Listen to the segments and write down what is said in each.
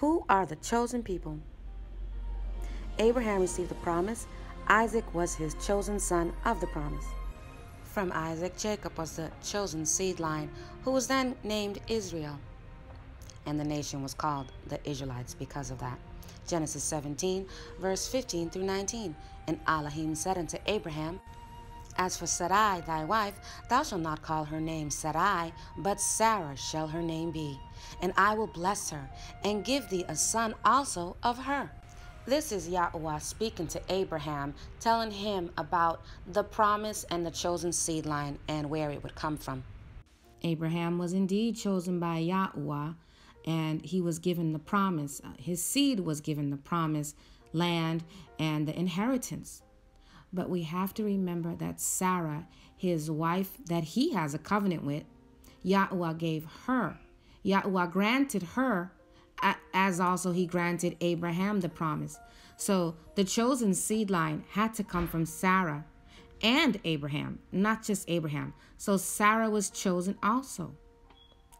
Who are the chosen people? Abraham received the promise. Isaac was his chosen son of the promise. From Isaac, Jacob was the chosen seed line, who was then named Israel. And the nation was called the Israelites because of that. Genesis 17, verse 15 through 19. And Elohim said unto Abraham, as for Sarai, thy wife, thou shalt not call her name Sarai, but Sarah shall her name be. And I will bless her, and give thee a son also of her. This is Yahweh speaking to Abraham, telling him about the promise and the chosen seed line and where it would come from. Abraham was indeed chosen by Yahweh, and he was given the promise. His seed was given the promise, land, and the inheritance. But we have to remember that Sarah, his wife that he has a covenant with, Yahweh gave her. Yahweh granted her, as also he granted Abraham the promise. So the chosen seed line had to come from Sarah and Abraham, not just Abraham. So Sarah was chosen also.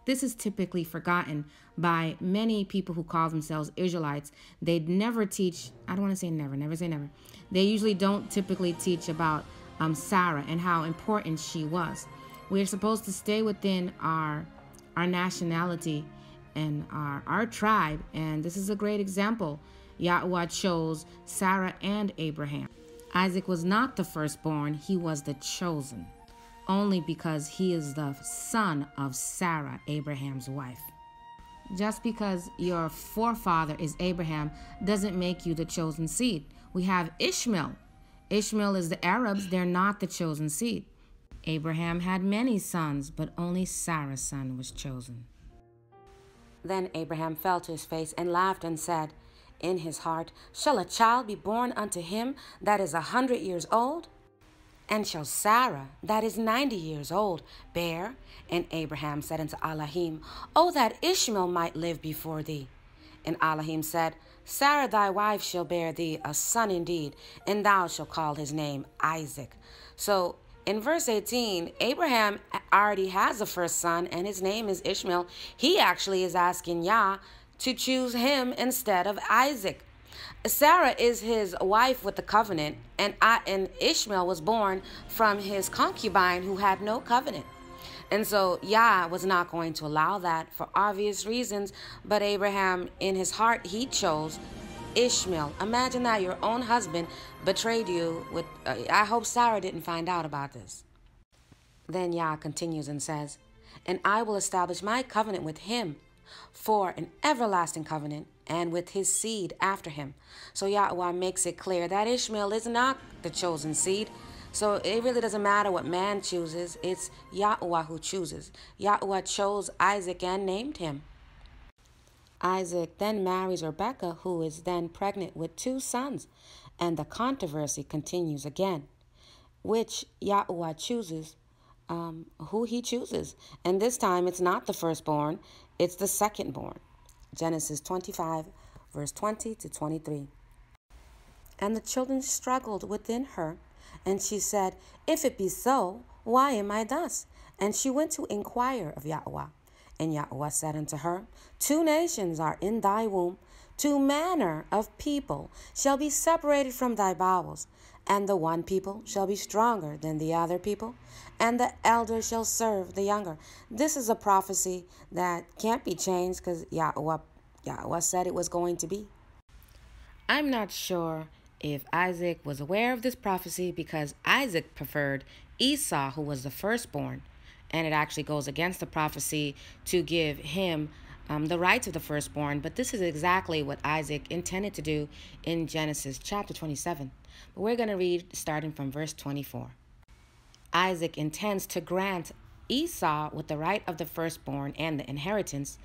This is typically forgotten by many people who call themselves Israelites. They never teach, I don't want to say never, never say never. They usually don't typically teach about um, Sarah and how important she was. We're supposed to stay within our, our nationality and our, our tribe, and this is a great example. Yahweh chose Sarah and Abraham. Isaac was not the firstborn, he was the chosen only because he is the son of Sarah, Abraham's wife. Just because your forefather is Abraham doesn't make you the chosen seed. We have Ishmael. Ishmael is the Arabs, they're not the chosen seed. Abraham had many sons, but only Sarah's son was chosen. Then Abraham fell to his face and laughed and said in his heart, Shall a child be born unto him that is a hundred years old? And shall Sarah, that is ninety years old, bear? And Abraham said unto Elohim, O that Ishmael might live before thee. And Elohim said, Sarah thy wife shall bear thee a son indeed, and thou shalt call his name Isaac. So in verse 18, Abraham already has a first son, and his name is Ishmael. He actually is asking Yah to choose him instead of Isaac. Sarah is his wife with the covenant, and I, and Ishmael was born from his concubine who had no covenant. And so Yah was not going to allow that for obvious reasons, but Abraham, in his heart, he chose Ishmael. Imagine that your own husband betrayed you with. Uh, I hope Sarah didn't find out about this. Then Yah continues and says, And I will establish my covenant with him for an everlasting covenant and with his seed after him. So Yahweh makes it clear that Ishmael is not the chosen seed. So it really doesn't matter what man chooses, it's Yahweh who chooses. Yahweh chose Isaac and named him. Isaac then marries Rebekah, who is then pregnant with two sons, and the controversy continues again, which Yahweh chooses um, who he chooses. And this time it's not the firstborn, it's the second born. Genesis 25, verse 20 to 23. And the children struggled within her, and she said, If it be so, why am I thus? And she went to inquire of Yahweh. And Yahweh said unto her, Two nations are in thy womb, two manner of people shall be separated from thy bowels, and the one people shall be stronger than the other people, and the elder shall serve the younger. This is a prophecy that can't be changed because Yahweh, Yahweh said it was going to be. I'm not sure if Isaac was aware of this prophecy because Isaac preferred Esau, who was the firstborn, and it actually goes against the prophecy to give him um, the rights of the firstborn, but this is exactly what Isaac intended to do in Genesis chapter 27. But we're going to read starting from verse 24. Isaac intends to grant Esau with the right of the firstborn and the inheritance.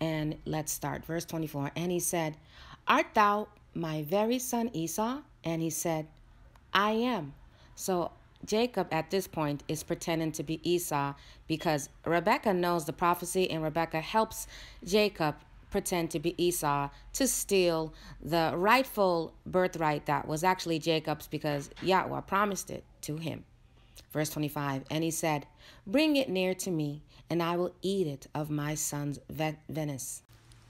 And let's start verse 24. And he said, Art thou my very son Esau? And he said, I am. So Jacob at this point is pretending to be Esau because Rebecca knows the prophecy and Rebecca helps Jacob pretend to be Esau to steal the rightful birthright that was actually Jacob's because Yahweh promised it to him. Verse 25, and he said, Bring it near to me, and I will eat it of my son's venice,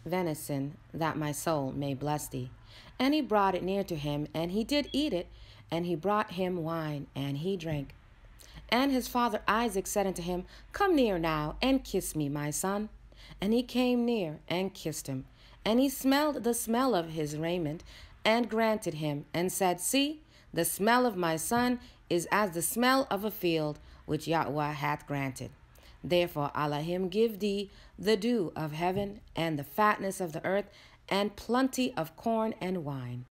venison, that my soul may bless thee. And he brought it near to him, and he did eat it, and he brought him wine, and he drank. And his father Isaac said unto him, Come near now, and kiss me, my son. And he came near, and kissed him. And he smelled the smell of his raiment, and granted him, and said, See, the smell of my son is as the smell of a field which Yahweh hath granted. Therefore, him give thee the dew of heaven, and the fatness of the earth, and plenty of corn and wine.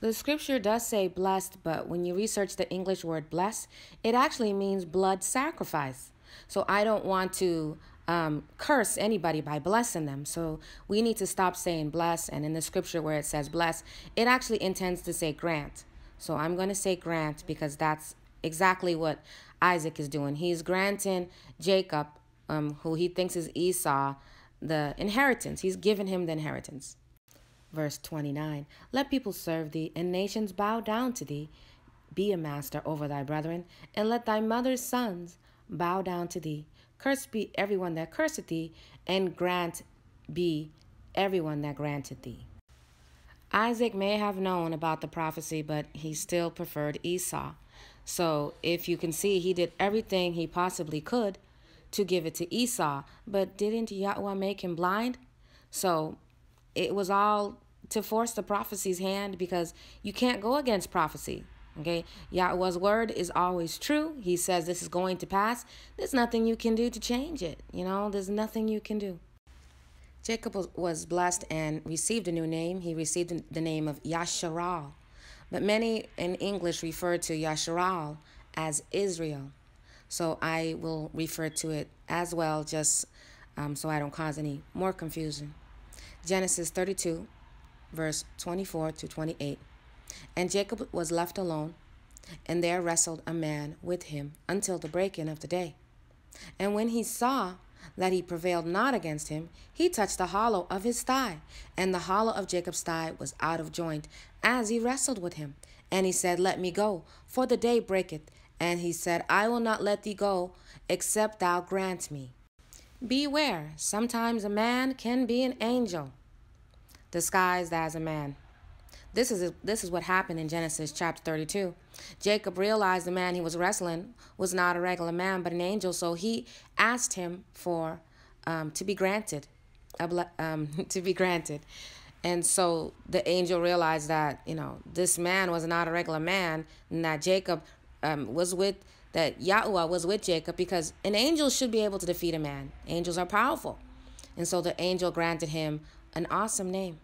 The scripture does say blessed, but when you research the English word bless, it actually means blood sacrifice. So I don't want to um, curse anybody by blessing them. So we need to stop saying bless. And in the scripture where it says bless, it actually intends to say grant. So I'm going to say grant because that's exactly what Isaac is doing. He's granting Jacob, um, who he thinks is Esau, the inheritance. He's given him the inheritance. Verse 29 Let people serve thee, and nations bow down to thee. Be a master over thy brethren, and let thy mother's sons bow down to thee. Cursed be everyone that curseth thee, and grant be everyone that granted thee. Isaac may have known about the prophecy, but he still preferred Esau. So, if you can see, he did everything he possibly could to give it to Esau, but didn't Yahweh make him blind? So, it was all to force the prophecy's hand because you can't go against prophecy. Okay, Yahweh's word is always true. He says this is going to pass. There's nothing you can do to change it. You know, there's nothing you can do. Jacob was blessed and received a new name. He received the name of Yasharal, but many in English refer to Yasharal as Israel. So I will refer to it as well, just um, so I don't cause any more confusion. Genesis 32, verse 24 to 28. And Jacob was left alone, and there wrestled a man with him until the breaking of the day. And when he saw that he prevailed not against him, he touched the hollow of his thigh, and the hollow of Jacob's thigh was out of joint as he wrestled with him. And he said, Let me go, for the day breaketh. And he said, I will not let thee go, except thou grant me. Beware, sometimes a man can be an angel disguised as a man. This is, this is what happened in Genesis chapter 32. Jacob realized the man he was wrestling was not a regular man, but an angel, so he asked him for um, to be granted, um, to be granted. And so the angel realized that, you know, this man was not a regular man and that Jacob um, was with that Yahweh was with Jacob because an angel should be able to defeat a man. Angels are powerful. And so the angel granted him an awesome name.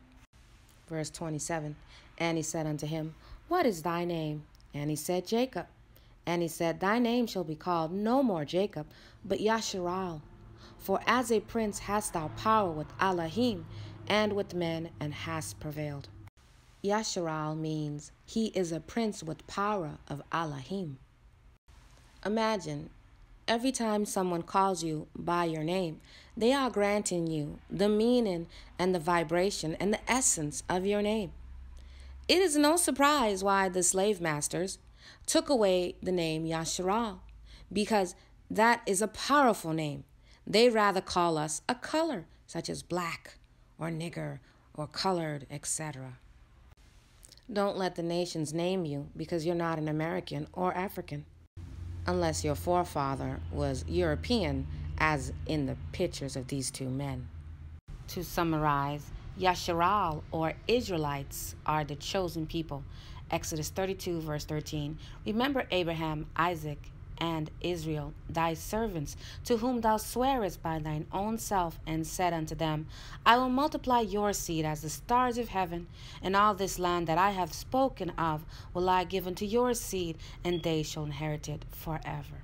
Verse 27 And he said unto him, What is thy name? And he said, Jacob. And he said, Thy name shall be called no more Jacob, but Yasharal. For as a prince hast thou power with Elohim and with men, and hast prevailed. Yasharal means he is a prince with power of Elohim. Imagine every time someone calls you by your name, they are granting you the meaning and the vibration and the essence of your name. It is no surprise why the slave masters took away the name Yasharal, because that is a powerful name. They rather call us a color, such as black or nigger or colored, etc. Don't let the nations name you because you're not an American or African unless your forefather was European, as in the pictures of these two men. To summarize, Yasharal or Israelites are the chosen people. Exodus 32, verse 13. Remember Abraham, Isaac, and Israel, thy servants, to whom thou swarest by thine own self, and said unto them, I will multiply your seed as the stars of heaven, and all this land that I have spoken of will I give unto your seed, and they shall inherit it forever.